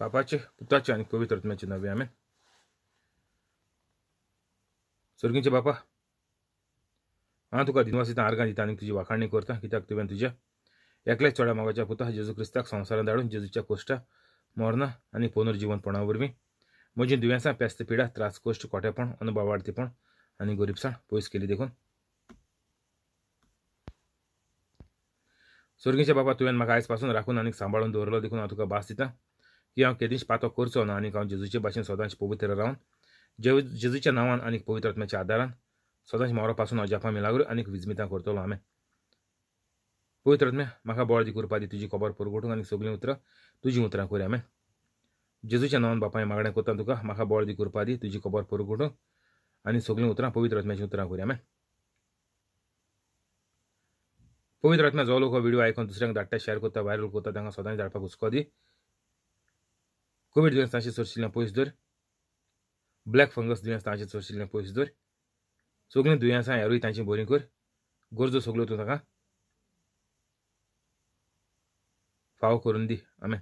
बापा putache ani kovi tarut mechi navi amen. बापा हांव तुका दिनवासी आर्गां दिता आनी तुजी वाखाणी करता कित्याक तुवें तुज्या एकल्याच चोड्या मागाच्या पुता जेजू क्रिस्ताक संवसारांत धाडून जेजूच्या कोश्टा मरणा आनी पुनर्जीवनपणा वरवीं म्हजीं दुयेंसां पेस्त पिडा त्रास कोश्ट खोटेपण अनुभवार्थीपण आनी गोरिबसाण पयस केली देखून सर्गीच्या बाबा तुवें म्हाका आयज पासून राखून आनी सांबाळून दवरलो देखून हांव तुका भास दितां ही हांव केदीश पातो करचो ना आनीक हांव जेजूचे भाशेन सदांच पवित्र रावन जेजूच्या नांवान आनी पवित्र आत्म्याच्या आदारान सदांच मावरा पासून हांव जपां मिलागूर आनी विजमितां करतलो हांवें पवित्र आत्म्या म्हाका बळ दी करपा दी तुजी खबर पुरगोटूंक आनी सगळीं उतरां तुजी उतरां करूं हांवें जेजूच्या नांवान बापाय मागणें करता तुका म्हाका बळ दी करपा दी तुजी खबर पुरगोटूंक आनी सगळीं उतरां पवित्र आत्म्याची उतरां करूं हांवें पवित्र आत्म्या जो लोक हो व्हिडिओ आयकून दुसऱ्यांक धाडटा शेअर करता व्हायरल करता तांकां सदांच धाडपाक हुस्को दी कोविड दुसऱ्या पैसे दर ब्लॅक फंगस दुने चोरशिंग पैसे दर सगळी दुयेसांची बोरी कर गरजो सगळ्यात तू ता फाव करून दी आम्ही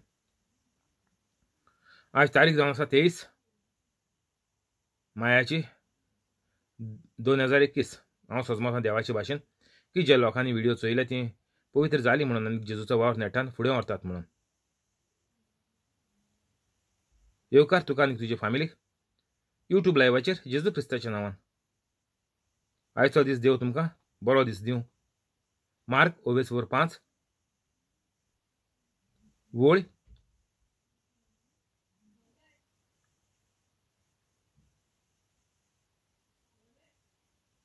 आज तारीख जाऊन आज तेवीस मी दोन हजार एकवीस हा की जे लोकांनी व्हिडिओ चोयला ते पवित्र झाली म्हणून जेजूचा वार नेटान म्हणून येवकार तुका आनी तुजे फॅमिलीक युट्यूब लायव्हाचेर जेजू क्रिस्ताच्या नांवान आयचो दीस देव तुमकां बरो दीस दिवं मार्क ओवेस वर पांच वोळ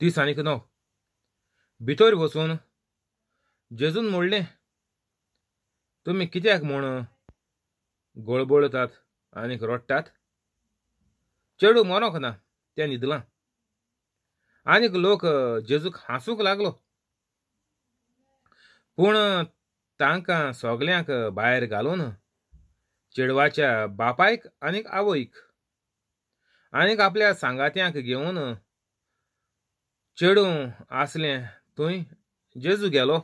तीस आनीक नव भितर वचून जेजून म्हणलें तुमी कित्याक म्हूण गळबळतात आनीक रोडटात चेडू मोनोक ना त्या न्हिदलां आनीक लोक जेजूक हांसूंक लागलो पूण तांकां सोगल्यांक भायर घालून चेडवाच्या बापायक आनीक आवयक आनीक आपल्या सांगात्यांक घेवन चेडूं आसलें थंय जेजू गेलो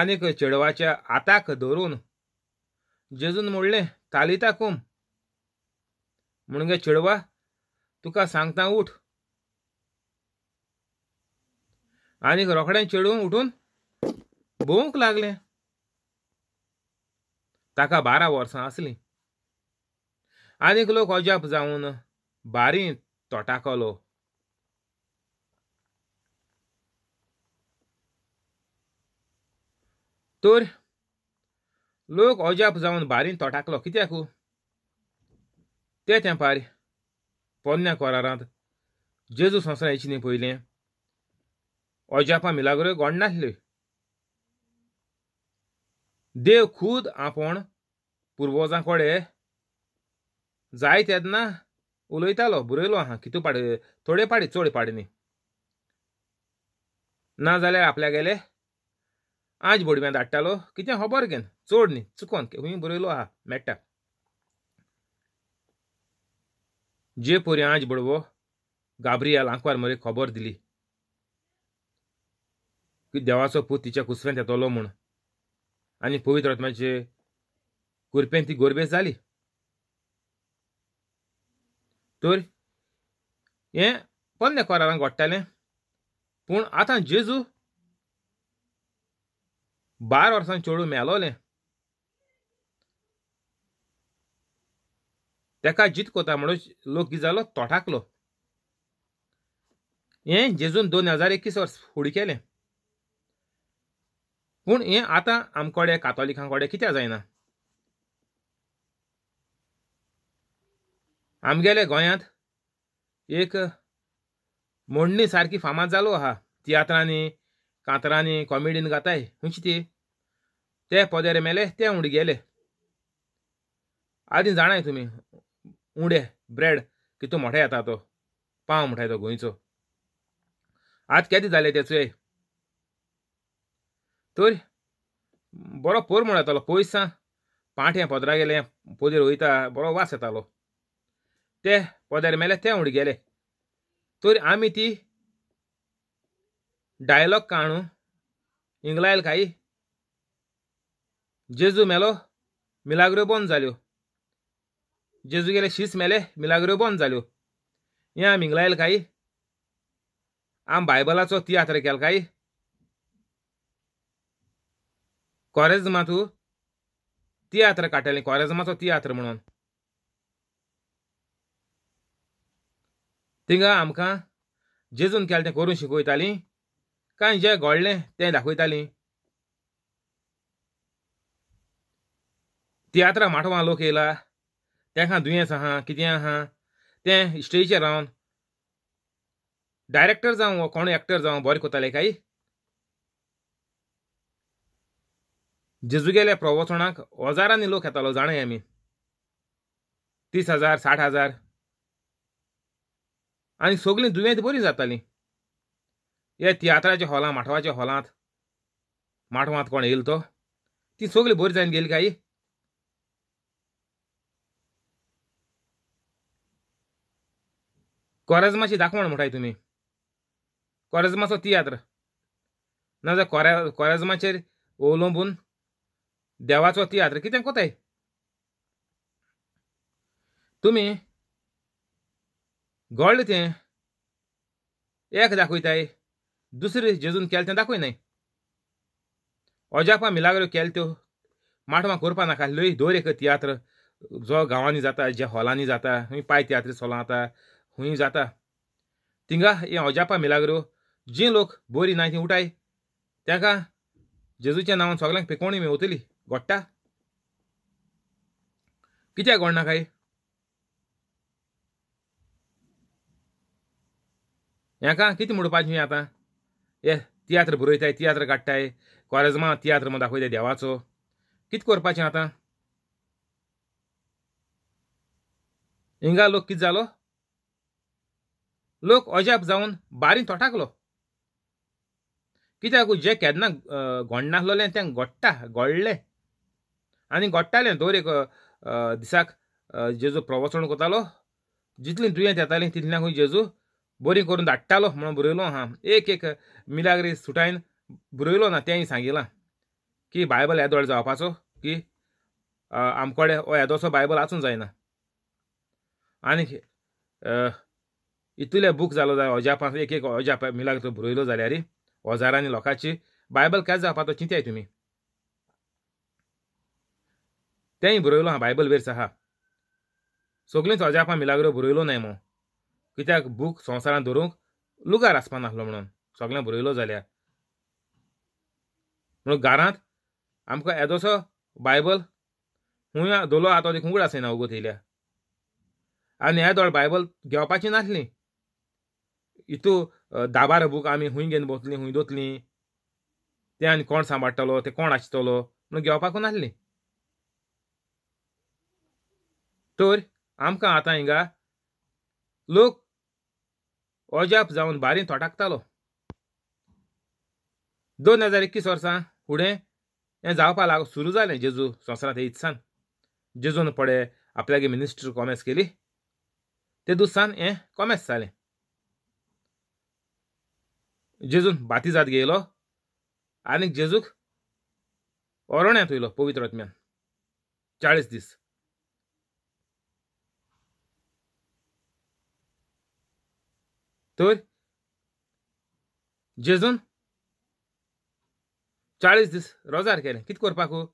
आनीक चेडवाच्या आताक धरून जेजून म्हणले तालिता कोम म्हणगे चेडवा तुका सांगता उठ आनीक रोखडें चेडूं उठून भोवंक लागलें ताका बारा वर्सां आसली, आनीक लोक अजाप जावन बारी तोटाकलो तर लोक अजाप जावन बारीन तोटाकलो कित्याकू ते तेंपार पोरण्या कोरारांत जेजू येची न्ही पयलें अजापां मिलागोऱ्यो गोडनासल्यो देव खूद आपोण पुर्वजां कोडे जाय तेदना उलयतालो बरयलो आहा कितू पाड थोडे पाडी चड पाड न्ही नाजाल्यार आपल्यागेले आज बोडव्यांत धाडटालो कितें खबर घेन चड न्ही चुकोन खंय बरयलो आहा मेळटा जे पोरी आज बडवो गाब्रियल आंकवार मरे खबर दिली की देवाचो पूत तिच्या कुसव्यांत येतलो म्हूण आनी पवित्र आत्म्याचे कुरपेन ती गोरबेस जाली तर हें पोन्ने कोरारांक घोडटालें पूण आतां जेजू बारा वर्सां चेडूं मेलोलें तेका जीत कोता म्हणून लोक कितें जालो तोटाकलो हें जेजून दोन हजार एकवीस वर्स फुडें केलें पूण हें आतां आमकोडे कातोलिकांकोडे कित्याक जायना आमगेले गोंयांत एक मोडणी सारकी फामाद जालो आहा तियात्रांनी कांतरांनी कॉमेडीन गाताय खंयची ती ते पोदेरे मेले ते उंड गेले आदीं जाणाय तुम्ही उडे ब्रेड कितू मोठे येता तो पाव म्हणटाय तो गोंयचो आज केदी जाले ते चुये तर बरो पोर म्हण येतालो पयसां पाठे पोदरा गेले पोदेर वयता बरो वास येतालो ते पोदेर मेले ते उडी गेले तर आम्ही ती डायलॉग काणू इंग्लायल काही जेजू मेलो मिलाग्रो बंद जाल्यो जेजू गेले शीस मेले मिलाग्रो बंद जाल्यो हें आमी लायल काय आम बायबलाचो तियात्र केला काय कॉरेजमा तूं तियात्र काडटलें कॉरेजमाचो तियात्र म्हणून तिंगा आमकां जेजून केलें तें करून शिकयतालीं काय जें घडलें तें दाखयतालीं तियात्रा माठवां लोक येयला तेंखां दुयेंस आहा कितें आहा तें स्टेजीचेर रावन डायरेक्टर जावं वो कोण एक्टर जावं बरें कोताले काय जेजुगेल्या प्रवचणाक हजारांनी लोक येतालो जाणें आमी तीस हजार साठ हजार आनी सगलीं दुयेंत बरीं जातालीं हे तियात्राच्या हॉलांत माठवाच्या हॉलांत माठवांत कोण येयलो तो ती सगळीं बरी जायन गेली काय कोराजमाची दाखवण म्हणताय तुम्ही कोराजमाचो तियात्र नाजा कोरा कोराजमाचेर अवलंबून देवाचो तियात्र कितें कोताय तुम्ही घडलें ते एक दाखयताय दुसरे जेजून केलें तें नाही अजापा मिलाग्यो केलं त्यो माटवां करपा नाका लय दोर एक तियात्र जो गांवांनी जाता जे हॉलांनी जाता पाय तियात्र चलों जाता हुई जाता तिंगा हे अजापा मिलाग्रो जी लोक बोरी ती उठाय तांकां जेजूच्या नांवान सगळ्यांक पिकोवणी मेवतली घोडटा कित्याक घोडना काय हेका कितें म्हणपाचें आतां हे तियात्र बरयताय तियात्र काडटाय कॉरेजमा तियात्र म्हण दाखयताय देवाचो कित करपाचें आतां हिंगा लोक कित जालो लोक अजाप जावन बारीक तोटाकलो कित्याक जे केन्ना घोडनासलोलें तें घोडटा घोडलें आनी घोडटालें दर एक दिसाक जेजू प्रवचण कोतालो जितलीं दुयेंत येतालीं तितल्यांकूय जेजू बरी करून धाडटालो म्हणून बरयलो हा एक एक मिलाग्री सुटायन बरयलो ना तेंय सांगिलां की बायबल येदोळ जावपाचो की आमकोडे हो येदोसो बायबल आसूं जायना आनी इतले बूक जालो जाय अजापांत एक एक अजाप मिलाक तो बरयलो जाल्यार हजारांनी लोकांची बायबल काय जावपा तो चिंताय तुमी तेंय बरयलो हा बायबल वेर्स आहा सगळींच अजापां मिलाग्रो बरयलो नाय मो कित्याक बूक संवसारांत धरूंक लुगार आसपा नासलो म्हणून सगळें बरयलो जाल्यार म्हणून घरांत आमकां येदोसो बायबल हुंय दोलो आतां ती उगड आसयना उगत येयल्या आनी दोळ बायबल घेवपाची नासली इतू दाबार बूक आमी हूंय घेवन बसलीं हूंय दोतलीं तें आनी कोण सांबाळटलो तें कोण आसतलो म्हूण घेवपाकू नासलें तर आमकां आतां हिंगा लोक अजाप जावन बारीक थोटाकतालो दोन हजार एकवीस वर्सां फुडें हें जावपा लाग सुरू जालें जेजू संवसारांत ते इत्सान जेजून पडे आपल्यागे मिनिस्टर कॉमेस केली ते दुसान हें कॉमेस जालें जेजून बातीजात गेलो आणि जेजूक ओरण्यात वयलो पवित्र चाळीस दीस तर जेजून चाळीस दीस रोजार केलें कित करपाक हो?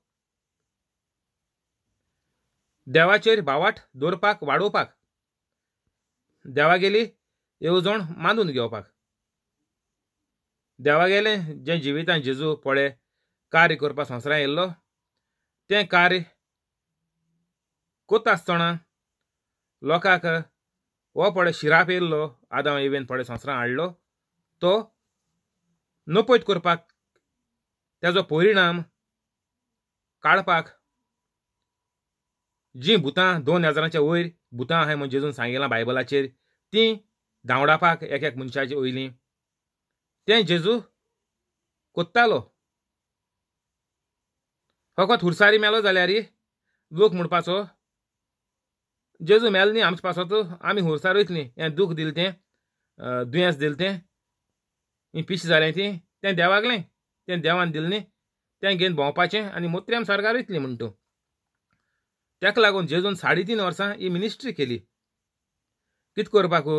देवाचेर भावाट दवरपाक वाडोवपाक देवागेली येवजण मानून घेवपाक देवागेलें जें जिवितान जेजू पळय कार्य करपा संवसारां येयल्लो तें कार्य कोता आसतना लोकांक हो पळय शिराप येयल्लो आदाम इवेन पळय संवसारां हाडलो तो नपयत करपाक ताजो परिणाम काडपाक जी भुतां दोन हजारांच्या वयर भुतां हांवें म्हण जेजून सांगिलां बायबलाचेर तीं धांवडापाक एक एक मनशाचे वयलीं तें जेजू कोत्तालो फकत हुरसारी मेलो जाल्यार लोक म्हणपाचो जेजू मेल न्ही आमचे पासत आमी हुरसार वयतलीं हें दूख दिलें तें दुयेंस दिलें तें पिश जालें तें तें देवागलें तें देवान दिलें न्ही तें घेवन भोंवपाचें आनी मोत्रेम सरकार वयतलीं म्हण तूं तेका लागून जेजून साडे तीन वर्सां ही मिनिस्ट्री केली कित करपाक हो?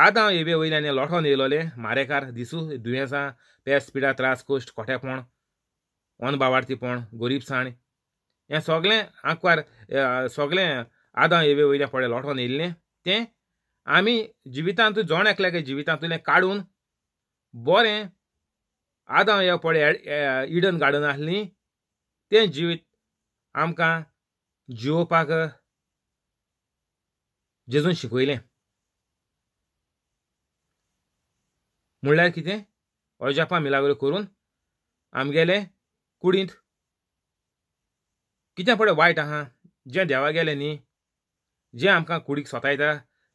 आदां येबे वयल्यान लोठोन येयलोले मारेकार दिसू दुयेंसां पेस पिडा त्रास कोश्ट खोटेपण अनबावार्थीपण गोरीबसाण हें सगळे आंकवार सगळे आदां येवे वयल्या फळे लोठोन येयल्लें ते आमी जिवितांत जोण एकल्यागे जिवितांतले काडून बरें आदां हे पळय इडन गार्डन आसली ते जिवीत आमकां जिवोवपाक जेजून शिकयलें म्हणल्यार कितें अळजापा मिलाग्रो करून आमगेले कुडींत कितें पळय वायट आहा जें देवा गेलें न्ही जें आमकां कुडीक सोतायता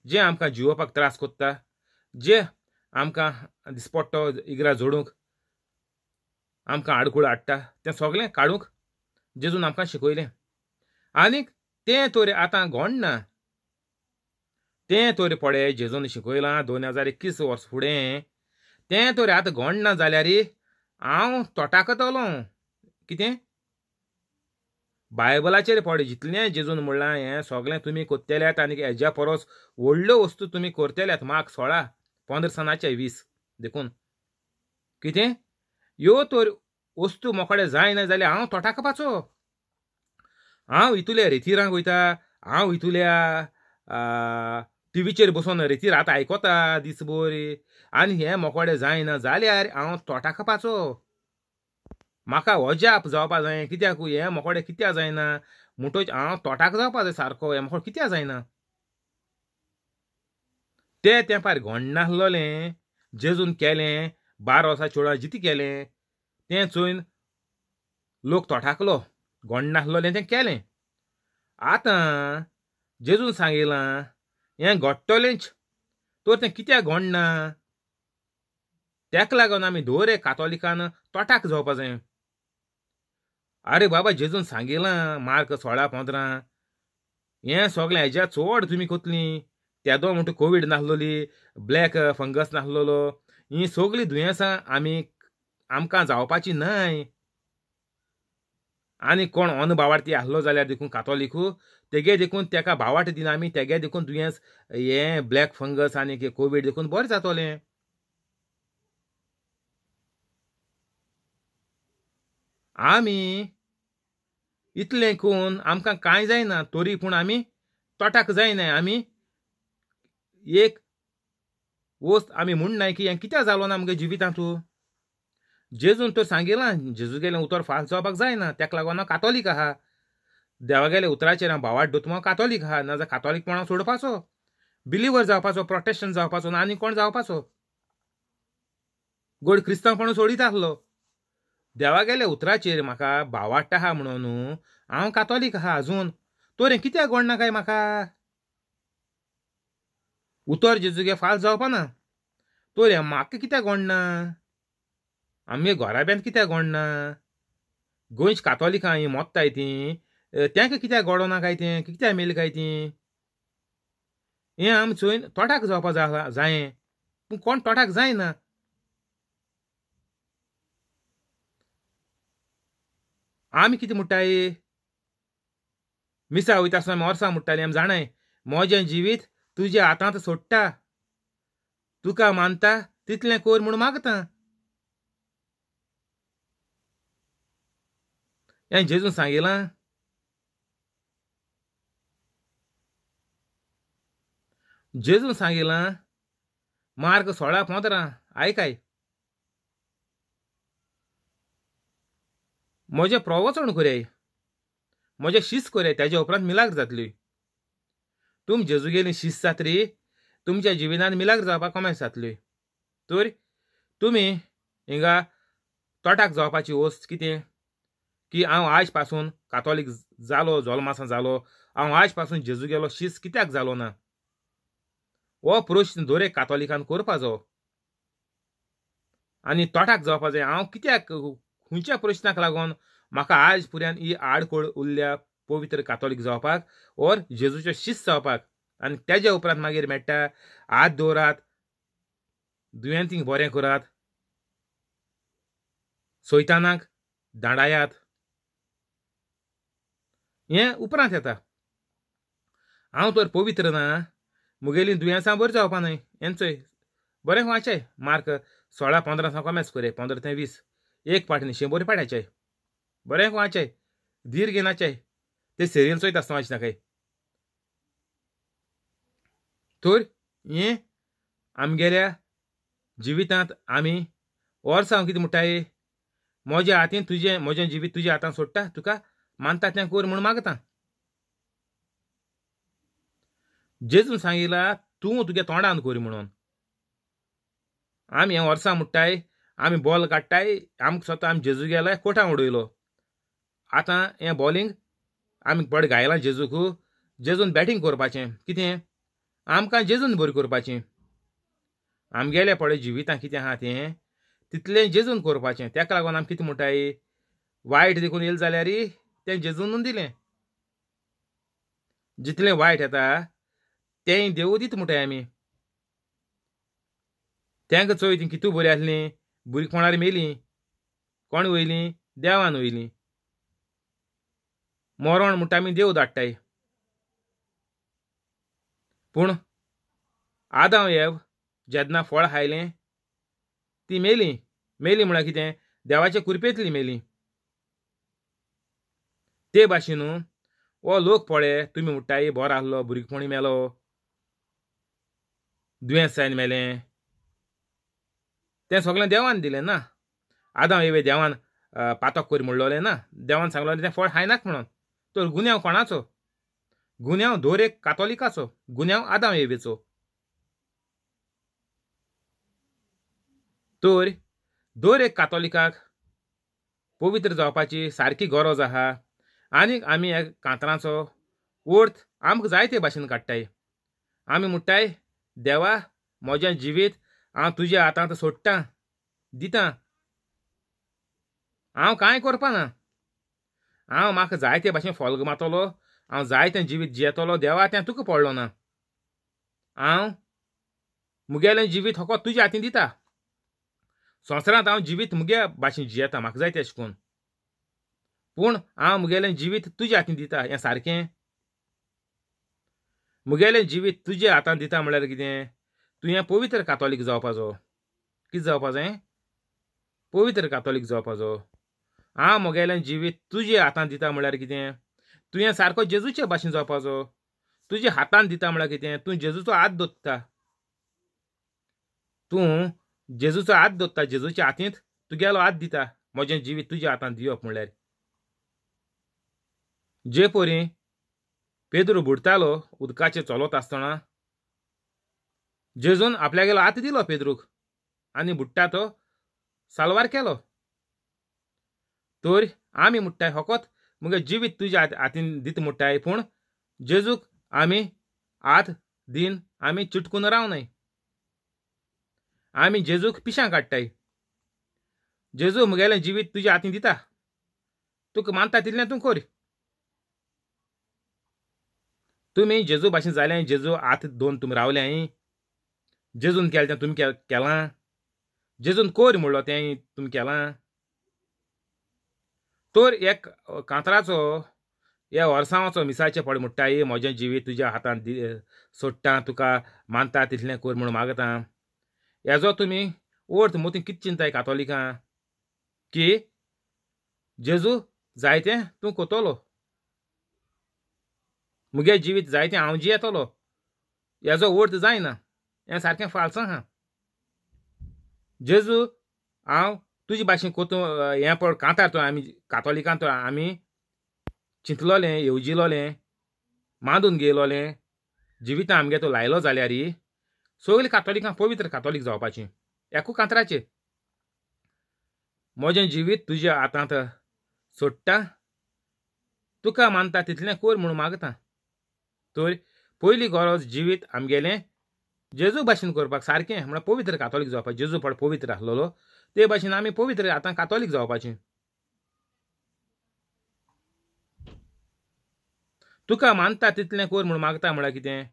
जें आमकां जिवपाक त्रास कोत्ता जे आमकां दिसपट्टो इगरा जोडूंक आमकां आडकूळ हाडटा तें सगलें काडूंक जेजून आमकां शिकयलें आनीक तें तोरे आतां ना तें तोरे पडे जेजून शिकयलां दोन हजार एकवीस वर्स फुडें तें तर आतां गोंड ना जाल्यार रे हांव तोटाकतलो कितें बायबलाचेर पोड जितलें जेजून म्हणलां हें सगलें तुमी कोत्तेल्यात आनी हेज्या परोस व्हडल्यो वस्तू तुमी करतेल्यात माग सोळा सनाचे वीस देखून कितें ह्यो तर वस्तू मोकडे जायना जाल्यार हांव तोटाकपाचो हांव इतुल्या रेथिरांक वयता हांव इतुल्या टीव्हीचेर बसोन रेती रात आयकोता दिसभर आनी हे मकोडे जायना जाल्यार हांव तोटा खपाचो म्हाका हो जाप जावपा जाय कित्याक हें मोकोडें कित्याक जायना म्हणटच हांव तोटाक जावपा जाय सारको हें मोकोड कित्याक जायना ते तेंपार नासलोलें जेजून केलें बारा वर्सां चेडवां जिती केलें तें चोयन लोक तोटाकलो घोण्णासलोलें तें केलें आतां जेजून सांगिलां हे घडटलेंच तर तें कित्याक घडना तेका लागोन आमी धोरे कातोलिकान तोटाक जावपा जाय आरे बाबा जेजून सांगिलां मार्क सोळा पंदरा हें सगळें हेज्या चड तुमी कोतलीं तेदो म्हणटा कोवीड नासलोली ब्लॅक फंगस नासलोलो हीं सगळीं दुयेंसां आमी आमकां जावपाची न्हय आनी कोण अन्न बावाट ती जाल्यार देखून कातोलिकू तेगे देखून तेका बावाट दिना आमी तेगे देखून दुयेंस हें ब्लॅक फंगस आनी कोवीड देखून बरें जातोलें आमी इतलें करून आमकां कांय जायना तोरी पूण आमी तोटाक जायना आमी एक वस्त आमी म्हणनाय की हें कित्याक जालो ना आमगे जिवितांतू जेजून तर सांगिला जेजू गेले उतर फास्ट जावपाक जायना तेका लागून हांव कातोलीक आहा देवा गेले उतराचेर हांव भावाट हा हांव कातोलीक आहा नाजाल्यार कातोलीकपणां सोडपाचो बिलिव्हर जावपाचो प्रोटेस्टंट जावपाचो ना आनी कोण जावपाचो गोड क्रिस्तांवपण सोडीत आसलो देवा गेले उतराचेर म्हाका भावाट आहा म्हणून हांव कातोलीक आहा आजून तोरें रे कित्याक गोड ना काय म्हाका उतर जेजुगे फास्ट जावपा ना तर म्हाका कित्याक गोड ना आमगे घोराब्यांत कित्याक गोडना गोंयच कातोलिकां हीं मोत्ताय तीं तेंकां कित्याक घोडोना काय तें कित्याक मेल काय तीं हें चोयन तोटाक जावपा जायें पूण कोण तोटाक जायना आमी कितें म्हणटाय मिसा वयता आसतना आमी वर्सां आमी जाणाय म्हजें जिवीत तुज्या हातांत सोडटा तुका मानता तितलें कोर म्हूण मागता या जेजून सांगिलां जेजून सांगिलां मार्ग सोळा पंदरा काय म्हजें प्रवचन कोराय म्हजें शीश कोराय त्याच्या उपरांत मिलाग्र जातली तुम जेजुगेली शिस जात्री तुमच्या जिवितात मिलाग्र जावपा कमेस जातली तर तुमी हिंगा तोटाक जावपाची वस्त किती की हांव आयज पासून कातोलीक जालो जल्मासा जालो हांव आयज पासून जेजू गेलो शीस कित्याक जालो ना हो प्रश्न दोरे कातोलिकान करपाचो आनी तोटाक जावपा जाय हांव कित्याक खंयच्या प्रश्नाक लागून म्हाका आज पुऱ्यान ही आडखळ उरल्या पवित्र कातोलीक जावपाक ओर जेजूचो शिस्त जावपाक आनी तेज्या उपरांत मागीर मेळटा हात दवरात दुयेंतींक बरें करात सोयतानाक दांडायात हे उपरांत येता हांव तर पवित्र ना मुगेलीं दुयेंसां बरीं जावपा न्हय हें बरें वाचय मार्क सोळा पंदरा सावन कॉमेस करे पंदरा ते वीस एक पाट निशें बरें पाड्याचें बरें वाचय धीर घेनाचे ते सिरियल चोयत वाचना खंय तर हें आमगेल्या जिवितांत आमी वर्सां कितें म्हणटाय म्हज्या हातीन तुजें म्हजें जिवीत तुज्या हातान सोडटा तुका मानता त्या कोर म्हणून मागता जेजून सांगिला तूं तुगे तोंडान कोरी म्हणून आमी हे वर्सां म्हणटाय आमी बॉल काडटाय आमकां स्वता आमी जेजू गेला कोठां उडयलो आतां हे बॉलिंग आमी बड गायला जेजूक जेजून बॅटींग करपाचें कितें आमकां जेजून बरी करपाचें आमगेले पळय जिवितां कितें आहा तें तितलें जेजून करपाचें तेका लागून आमी कितें म्हणटाय वायट देखून येयलें जाल्यार ते जेजून दिले जितले वायट येता ते देव दित म्हणटाय आमी तेंकां चोय तीं कितू बरीं आसलीं बुरी कोणार मेलीं कोण वयलीं देवान वयलीं मरण म्हणटा आमी देव धाडटाय पूण आदांव येव जेन्ना फळ खायलें ती मेली मेली म्हळ्यार कितें देवाचे कृपेतली मेली ते भाषेन हो लोक पळे तुमी म्हणटाय बरो आसलो भुरगेपणी मेलो दुयेंस जायन मेलें तें सगलें देवान दिलें ना आदां येवे देवान पातो कर म्हणलोलें ना देवान सांगलोलें तें फळ खायनाक म्हणून तर गुन्यांव कोणाचो गुन्यांव दोरे एक कातोलिकाचो गुन्यांव आदाम येवेचो तर दर एक कातोलिकाक पवित्र जावपाची सारकी गरज आसा आनीक आमी हे कांतरांचो ओर्थ आमकां जायते भाशेन काडटाय आमी म्हणटाय देवा म्हजें जिवीत हांव तुज्या हातांत सोडटां दितां हांव कांय करपाना हांव म्हाका जायते भाशेन फॉल्ग मातलो हांव जायते जिवीत जियेतलो देवा तें तुका पडलो ना हांव मुगेलें जिवीत होको तुज्या हातीन दिता संवसारांत हांव जिवीत मुगे भाशेन जियेता म्हाका जाय तें पूण हांव म्हगेलें जिवीत तुज्या हातीन दिता हें सारकें म्हगेलें जिवीत तुज्या हातान दिता म्हळ्यार कितें तुवें पवित्र कातोलीक जावपाचो कितें जावपाचें पवित्र कातोलीक जावपाचो हांव म्हगेलें जिवीत तुज्या हातान दिता म्हळ्यार कितें तुवें सारको जेजूचे भाशेन जावपाचो तुज्या हातान दिता म्हळ्यार कितें तूं जेजूचो हात दोत्ता तूं जेजूचो हात दोत्ता जेजूच्या हातींत तुगेलो हात दिता म्हजें जिवीत तुज्या हातान दिवप म्हळ्यार जे पोरी पेद्रू बुडतालो उदकाचेर चलत आसतना जेजून आपल्यागेलो हात दिलो पेद्रूक आनी बुडटा तो सालवार केलो तर आमी म्हणटाय फकत मुगे जिवीत तुज्या हातीन दित म्हणटाय पूण जेजूक आमी हात दिन आमी चिटकून रावनाय आमी जेजूक पिशां काडटाय जेजू मुगेलें जिवीत तुज्या हातीन दिता तुका मानता तितलें तूं कर तुम्ही जेजू भाशेन जाले जेजू आत दोन तुमी रावले जेजून केलें तें तुमी केला जेजून कोर म्हणलो तें तुमी केलां तर एक कांतराचो या वर्सांचो मिसाचे पड म्हणटाय म्हजें जिवीत तुज्या हातांत सोडटा तुका मानता तितलें कोर म्हूण मागता हेजो तुमी अर्थ मोती कितें चिंताय कातोलिकां की जेजू जायतें तूं कोतोलो मुगे जिवीत जायतें हांव जियेतलो हेजो वर्थ जायना हें सारकें फाल्स आहा जेजू हांव तुजे भाशेन कोतो हें पड कांतार तो आमी कातोलिकांत आमी चिंतलोलें येवजिलोलें मादून घेयलोलें जिवितां आमगे तो लायलो जाल्यार सगळीं कातोलिकां पवित्र कातोलीक जावपाचीं एकू कांतराचें म्हजें जिवीत तुज्या हातांत सोडटा तुका मानता तितलें कोर म्हूण मागता तर पयली गरज जिवीत आमगेले जेजू भाशेन करपाक सारकें म्हणल्यार पवित्र कातोलीक जावपाचें जेजू फाट पवित्र आसलेलो ते भाशेन आमी पवित्र आतां कातोलीक जावपाचें तुका मानता तितलें कर म्हूण मागता म्हळ्यार कितें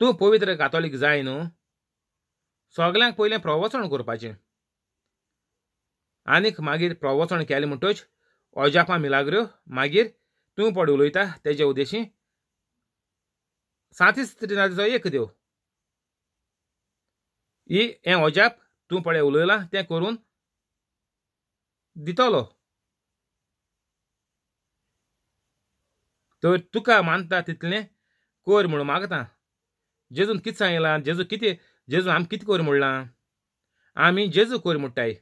तूं पवित्र कातोलीक जाय न्हू सगल्यांक पयलें प्रवचण करपाचें आनीक मागीर प्रवचण केलें म्हणटच अजापा मिलाग्र्यो मागीर तूं पड उलयता तेजे उद्देशी सांती तुजो एक देव ही हे अजाप तूं पळय उलयलां तें करून दितलो तर तुका मानता तितलें कोर म्हूण मागता जेजून कितें सांगिलां जेजू कितें जेजू आमी कितें कर म्हणलां आमी जेजू कोर म्हणटाय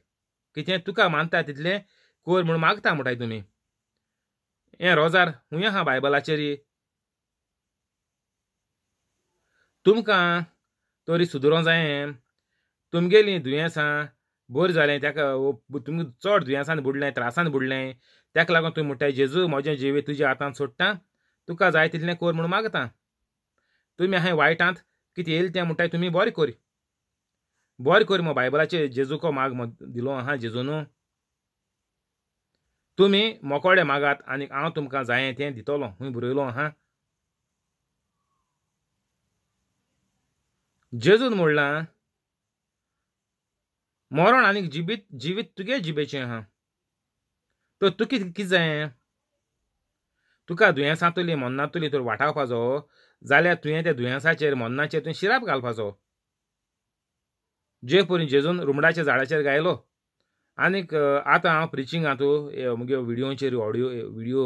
कितें तुका मानता तितलें कोर म्हूण मागता म्हणटाय तुमी એ रोजार हुंय हा बायबलाचेर तुमकां तरी सुदरों जायें तुमगेलीं दुयेंसां त्या जालें तेका तुमी चड दुयेंसान बुडलें त्रासान बुडलें त्याक लागून तुमी म्हणटाय जेजू म्हजें जिवे तुज्या हातांत सोडटा तुका जाय तितलें कोर म्हणून मागता तुमी हांवें वायटांत कितें येयलें तें म्हणटाय तुमी बरें कोर बरें कोर मो बायबलाचेर जेजूको माग दिलो आहा जेजून तुमी मोकोडे मागात आनी हांव तुमकां जायें तें दितलो हूंय बरयलो आहा जेजून म्हणलां मरण आनीक जिबीत जिवीत तुगे जिबेचें आहा तर तुका कितें जायें तुका दुयेंसांतली मन्नातुली तर वाटावपाचो जाल्यार तुवें त्या दुयेंसाचेर मन्नाचेर तुवें शिराप घालपाचो जे परी जेजून रुमडाच्या झाडाचेर गायलो आनीक आतां हांव प्रिचींग आतां म्हगे व्हिडियोचेर ऑडियो व्हिडिओ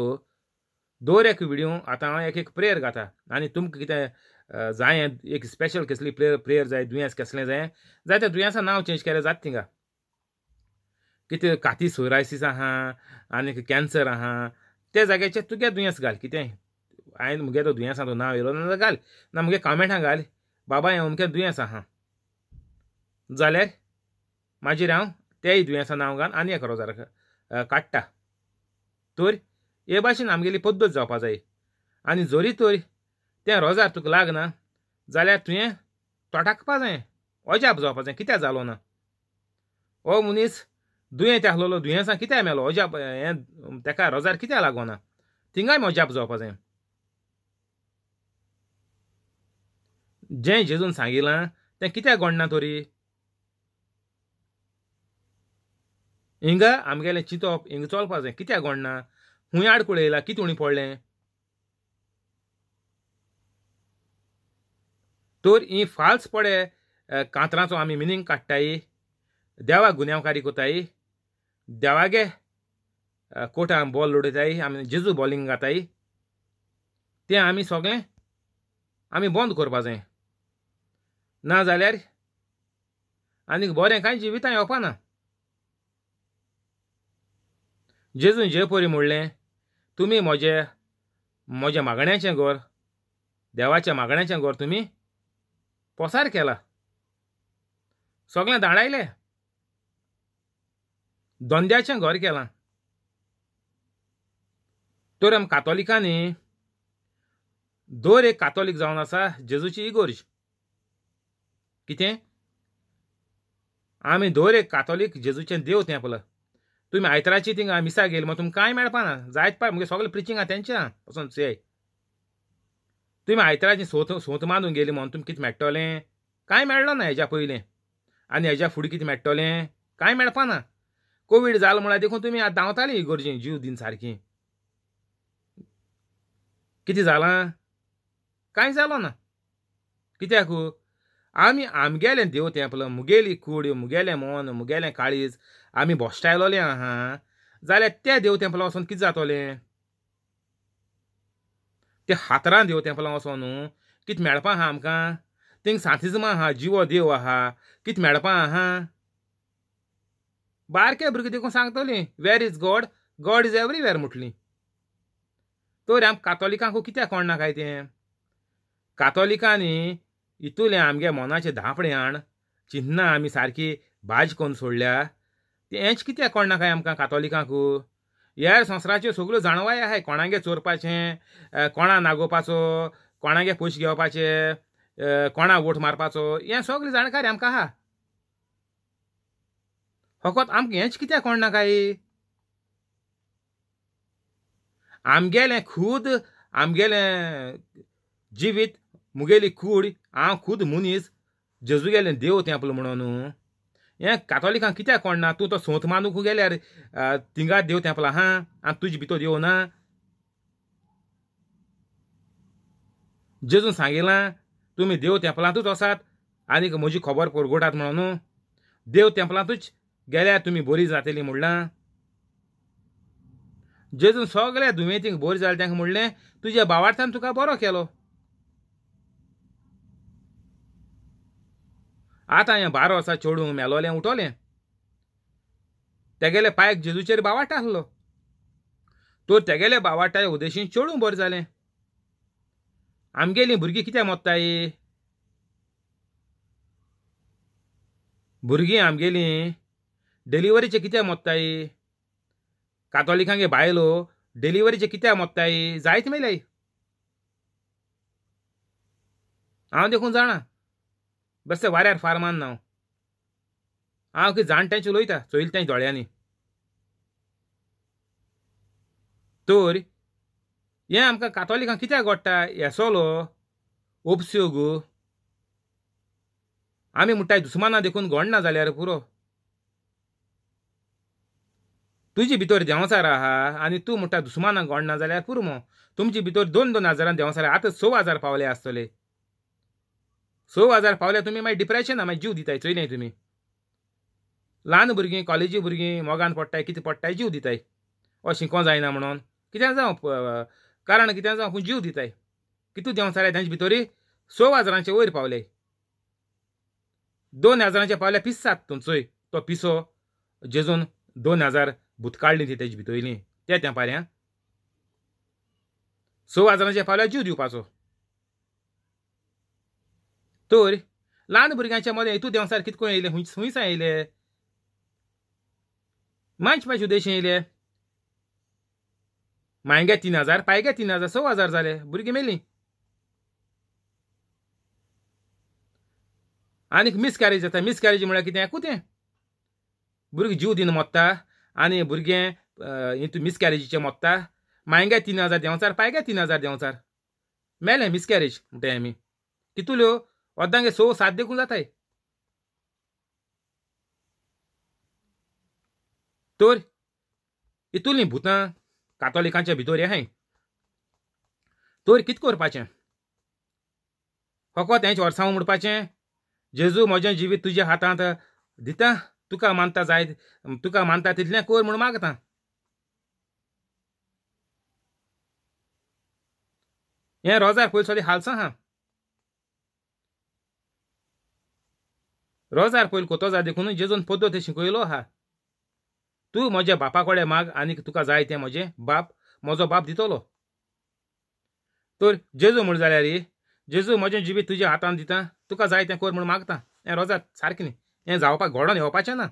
दर एक विडियो आतां हांव एक एक प्रेयर घाता आनी तुमकां कितें जाय एक स्पेशल कसली प्रेयर प्रेयर जाय दुयेंस कसलें जाय जाय त्या दुयेंसां नांव चेंज केलें जाता तिंगा कितें काती सोरायसीस आहा आनीक कॅन्सर आहा ते जाग्याचेर तुगे दुयेंस घाल कितें हांवें मुगे तो तो नांव येयलो ना घाल ना मुगे कॉमेंटां घाल बाबा हें अमकें दुयेंस आहा जाल्यार मागीर हांव तेही दुयेंसां नांव घालून आनी करो रोजार काडटा तर हे भाशेन आमगेली पद्दत जावपा जाय आनी जरी तर तें रोजार तुका लागना जाल्यार तुवें तोटाकपा जाय अजाप जावपा जाय कित्याक जालो ना हो मनीस दुयेंत आहलोलो दुयेंसां कित्याक मेलो अजाप हें तेका रोजार कित्याक लागोना थिंगाय अजाप जावपा जाय जें जेजून सांगिलां तें कित्याक घडना तोरी हिंगा आमगेले चिंतप हिंगा चलपा जाय कित्याक गोडना आड आडकुळ येयला कितें उणी पडलें तर ही फाल्स पडे कांतराचो आमी मिनींग काडटाय देवा गुन्यांवकारी कोताय देवागे कोटान बॉल लोडयताय आमी जेजू बॉलिंग घाताय तें आमी सगळें आमी बंद करपा जाय ना जाल्यार आनीक बरें कांय जिवितां येवपा जेजून जयपुरी म्हणलें तुमी म्हजे म्हज्या मागण्याचें घर देवाच्या मागण्याचें घर तुमी पोसार केला सगळें धाडायलें धंद्याचें घर केलां तर आमी कातोलिकांनी दर एक कातोलीक जावन आसा जेजूची इगोर्ज कितें आमी दर एक कातोलीक जेजूचें देव तेंपलां तुम्ही आयताराची थिंगा मिसा गेली मग काय कांय मेळपाना जायत पाय मुगे सगळें प्रिचिंग आहा त्यांचे आहा वचोन से तुमी आयताराची सोत सोत मानून गेली म्हणून तुमकां कितें मेळटलें कांय मेळना ना हेज्या पयलें आनी हेज्या फुडें कितें मेळटलें कांय मेळपाना कोवीड जालो म्हळ्यार देखून तुमी आतां धांवताली इगर्जेन जीव दिन सारकी कितें जालां कांय जालो ना कित्याक आमी आमगेलें देव तेंपलं मुगेली कूड मुगेलें मोन मुगेलें काळीज आमी भोश्टा आयलोले आहा जाल्यार त्या देव तेंपला वचोन कितें जातोलें ते हातरां देव तेंपला वचोन न्हू हो. कितें मेळपा आहा आमकां तिंग सांतिजमा आहा जिवो देव आहा कित मेळपा आहा बारके भुरगें देखून सांगतलीं where is God God is everywhere म्हटलीं तर आम कातोलिकांक कित्याक ना काय तें कातोलिकांनी इतुलें आमगे मोनाचें आण चिन्नां आमी सारकी भाजी करून सोडल्या की हेंच कित्याक कोणा काय आमकां कातोलिकांक ह्या संवसाराच्यो सगळ्यो जाणवाय आहाय कोणागे चोरपाचें कोणा नागोवपाचो कोणागे पयशे घेवपाचे कोणा वोट मारपाचो हें सगळें जाणकारी आमकां आहा फकत आमकां हेंच कित्याक ना काय आमगेलें खूद आमगेलें जिवीत मुगेली कूड हांव खुद मुनीस गेले देव आपलो म्हणून हें कातोलिकांक कित्याक कोणना तूं तो सोंत मानूक गेल्यार तिंगा देव तेंपला हां आनी तुजे भितर देव ना जेजून सांगिलां तुमी देव तेंपलांतूच वसात आनीक म्हजी खबर परगोटात म्हणून देव तेंपलांतूच गेल्यार तुमी बरी जातली म्हणलां जेजून सगळ्या दुयेंतींक बरी जाल्या तेंका म्हणलें तुज्या बावार्थान तुका बरो केलो आतां हें बारा वर्सां चेडूं मेलोलें उठोलें तेगेले पांयक जेजूचेर बावाटा आसलो तो तेगेले बावाटाय उदेशीन चेडूं बरें जालें आमगेलीं भुरगीं कित्याक मोत्ताय भुरगीं आमगेलीं डिलिव्हरीचें कित्याक मोत्ताय कातोलिकांगे बायलो डिलिव्हरीचें कित्याक मोत्ताय जायत मेल्याय हांव देखून जाणा बेश्टे वाऱ्यार फार मान नांव हांव की उलयता उलयतां चोयलत्यांच्या दोळ्यांनी तर हे आमकां कातोलिकांक कित्याक घोडटा येसोलो ओपस्यो गो आमी म्हणटाय दुस्माना देखून घोडना जाल्यार पुरो तुजे भितर देंवसार आहा आनी तूं म्हणटा दुस्माना गोडना जाल्यार पुरो तुमचे भितर दोन दोन हजारां देंवसार आतां स हजार पावले आसतले स हजार पावल्या तुमी मागीर डिप्रेशना मागीर जीव दिताय चोयलें तुमी ल्हान भुरगीं कॉलेजी भुरगीं मोगान पडटाय कितें पडटाय जीव दिताय अशें को जायना म्हणून कित्याक जावं कारण कित्याक जावं पूण जीव दिताय कितू देंव सारे तांचे भितोरी स हजारांचे वयर पावले दोन हजारांचे पावल्या पिसात तुमचोय तो पिसो जेजून दोन हजार भुतकाळ्ळी ती तेजे भितरली त्या त्या पाऱ्यान स हजारांचे पावल्या जीव दिवपाचो तर ल्हान भुरग्यांच्या मदें हितू देंव सारकें कितको येयलें खंय हुंच, खंयसान येयलें मांचपाचे उद्देश येयले तीन हजार पायगे तीन हजार स हजार जाले भुरगीं मेलीं आनीक मिसकॅरेज जाता मिसकॅरेज म्हळ्यार कितें कुतें भुरगीं जीव दिन मोत्ता आनी भुरगें हितू मिसकॅरेजीचें मोत्ता मायगे तीन हजार देंवचार पायगे तीन हजार देंवचार मेलें मिसकॅरेज म्हणटाय आमी कितुल्यो वद्दांगे सो साध्य देखून जात आहे तर इतुली भुतां कातोलिकांच्या भितर हे तर कित करपाचें फकत हेंच वर्सांव म्हणपाचें जेजू म्हजें जिवीत तुज्या हातांत दिता तुका मानता जाय तुका मानता तितलें कोर म्हूण मागता हें रोजार पयलीं सोदी हालसां हा रोजार कोतो जाय देखून जेजून ते शिकयलो आहा तूं म्हज्या बापा कडेन माग आनी तुका जाय तें म्हजें बाप म्हजो बाप दितलो तर जेजू म्हण जाल्यार जेजू म्हजें जिबी तुज्या हातान दिता तुका जाय तें कर म्हूण मागता हें रोजार सारकें न्ही हें जावपाक घोडोन येवपाचें ना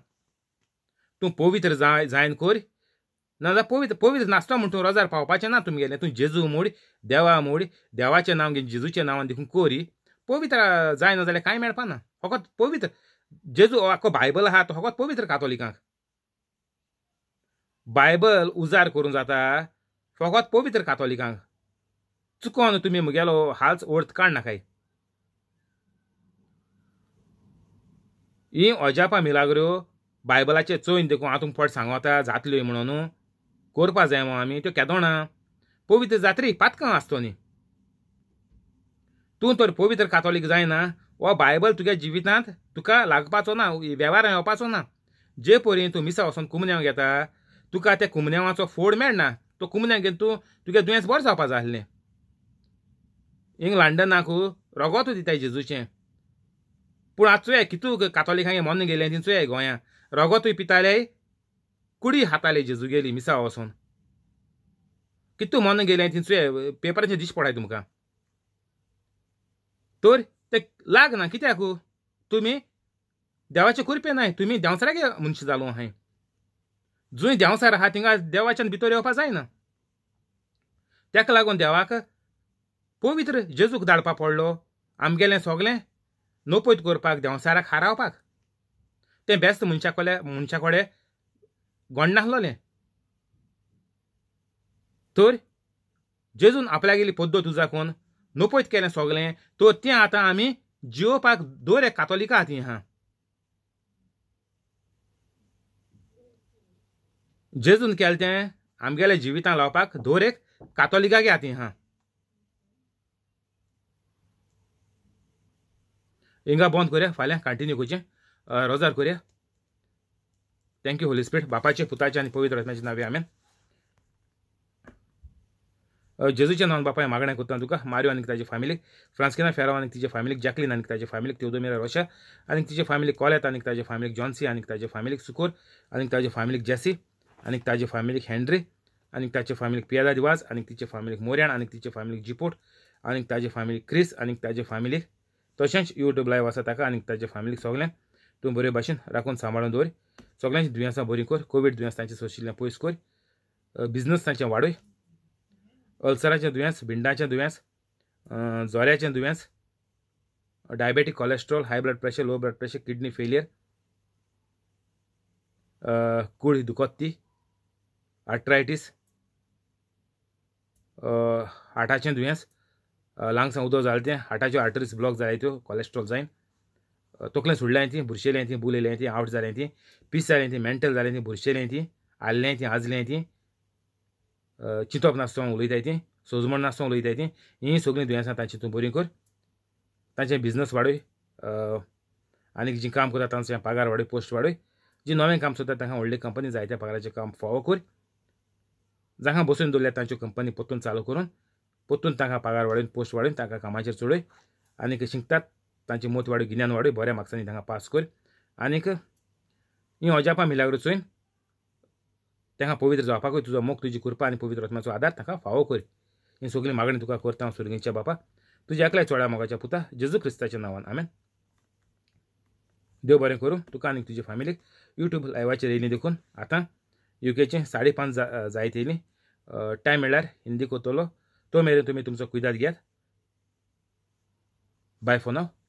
तूं पवित्र जाय जायन कर नाजाल्यार पवित्र पवित्र नासता म्हूण तूं रोजार पावपाचें ना तुमगेलें तूं जेजू मोड देवा मोड देवाचें नांव घेवन जेजूचें नांवान देखून कोरी पवित्र जाय नाजाल्यार जाल्यार कांय मेळपाना फकत पवित्र जेजू आखो बायबल आहा तो फकत हो पवित्र कातोलिकांक बायबल उजार करून जाता फकत हो पवित्र कातोलिकांक चुकोन तुम्ही म्हगेलो हालच ओर्थ नाकाय ही अजापा मिलागऱ्यो बायबलाचे चोयन देखून हांव तुमकां फट सांगोता जातल्यो म्हणून करपा जाय म्हणून आमी त्यो केदोणा पवित्र जात्री पातकां आसतो न्ही तूं तर पवित्र कातोलीक जायना हो बायबल तुझ्या जिवितांत तुका लागपाचो ना वेव्हार येवपाचो ना जे परीन तूं मिसा वचोन कुमन्यांव घेता तुका त्या कुमन्यांवाचो फोड मेळना तो कुमन्यांव घेवन तूं तुगे दुयेंस बरें जावपा जाय आसलें हिंग लंडनाक रगोत दिताय जेजूचें पूण आजचोय कितू कातोलिकांगे मन गेलें तिंचोय गोंया रगोतूय पिताले कुडी हाताले जेजू गेली मिसा वचोन कितू मन गेलें तिंचोय पेपराचेर दिश पडाय तुमकां तर ते लाग ना कित्याक तुम्ही देवाचे कुरपे नाय तुमी देंवसरागे मनशां जालो आहाय जुंय देंवसार आहा तिंगा देवाच्यान भितर येवपा जायना तेका लागून देवाक पवित्र जेजूक धाडपा पडलो आमगेलें सगलें नोपयत करपाक देवसाराक हारावपाक तें बेस्त मनशा कोले मनशा कोडे गोंड नाहलोलें तर जेजून आपल्यागेली पद्दत उजाकून नपयत के सगले तो आता आम जिपा दौरे कतोलिका आती हाँ जेजून के आमगेले जीवित लोपा दौरे कतोलिका की आती हाँ इंगा बंद कर फाला कंटिन्यू कर रोजार करू होली स्पीड बापा पुत पवित्र रत्न नावे हमें जेजूच्या नावान बापाय मागण्या कोत्ता तुका मारियो आणि ताजे फॅमिली फ्रान्स्किना फेराव आणि तिचे फॅमिलीक जॅकलीन आणि ताजे फॅमिलीक तेवदोमिरा रोशा आणि तिचे फॅमिलीक कॉलेत आणि ताजे फॅमिलीक जॉन्सी आणि ताजे फॅमिली सुकोर आणि ताजे फॅमिली जेसी आणि ताजे फॅमिली हॅन्ड्री आणि ताचे फॅमिली पियादा दिवाज आणि तिचे फॅमिली मोर्याण आणि तिचे फॅमिली जिपोट आणि ताजे फॅमिली क्रिस आणि ताजे फॅमिली तशेंच युट्यूब लायव्ह आसा ताका आणि ताजे फॅमिलीक सगळ्यांक तूं बरे भाशेन राखून सांबाळून दवर सगळ्यांची दुयेंसां बरी कर कोवीड दुयेंसांची सोशिल्लें पयस कर बिझनस तांचे वाडय अल्सराचे दुयेंस भिंडाचें दुयेंस जोऱ्याचे दुयेंस diabetic cholesterol high blood pressure low blood pressure kidney failure कुळी दुखोत्ती आर्ट्रायटीस हाटाचें दुयेंस लांगसां उदक जालें तें हाटाच्यो आर्टरीज ब्लॉक जाय त्यो कोलेस्ट्रॉल जायन तकलें सुडल्यां तीं बुरशेलें तीं बुलयलें तीं आवट जालें तीं पीस जालें तीं मेंटल जालें तीं बुरशेलें तीं आल्लें तीं आजलें तीं चिंतप नासतना उलयताय तीं सोजमण नासतना उलयताय तीं हीं सगळीं दुयेंसां तांचे तूं बरी कर तांचे बिजनस वाडय आनीक जीं काम करता तांचो पगार वाडय पोस्ट वाडय जी नवें काम सोदता तांकां व्हडली कंपनी त्या पगाराचें काम फावो कर जांकां बसून दवरल्या तांच्यो कंपनी परतून चालू करून परतून तांकां पगार वाडोवन पोस्ट वाडोवन तांकां कामाचेर चडय आनीक शिकतात तांची मोत वाडय गिन्यान वाडय बऱ्या मार्क्सांनी तांकां पास कर आनीक ही अजापा मिलाग्रो तेका पवित्र जावपाकूय तुजो मोग तुजी कृपा आनी पवित्र आत्म्याचो आदार ताका फावो कर ही सगळी मागणी तुका करता हांव सुरगेच्या बापा तुज्या एकल्या चोडा मोगाच्या पुता जेजू क्रिस्ताच्या नांवान आमेन देव बरें करूं तुका आनी तुजे फॅमिलीक युट्यूब लायव्हाचेर येयली देखून आतां युकेचे साडे पांच जा जायत येयली टायम म्हळ्यार हिंदी कोतोलो तो मेरेन तुमी तुमचो कुयदाद घेयात बाय फोनाव